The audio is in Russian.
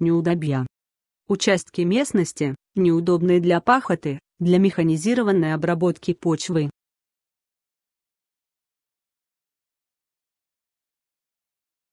неудобья. Участки местности, неудобные для пахоты, для механизированной обработки почвы.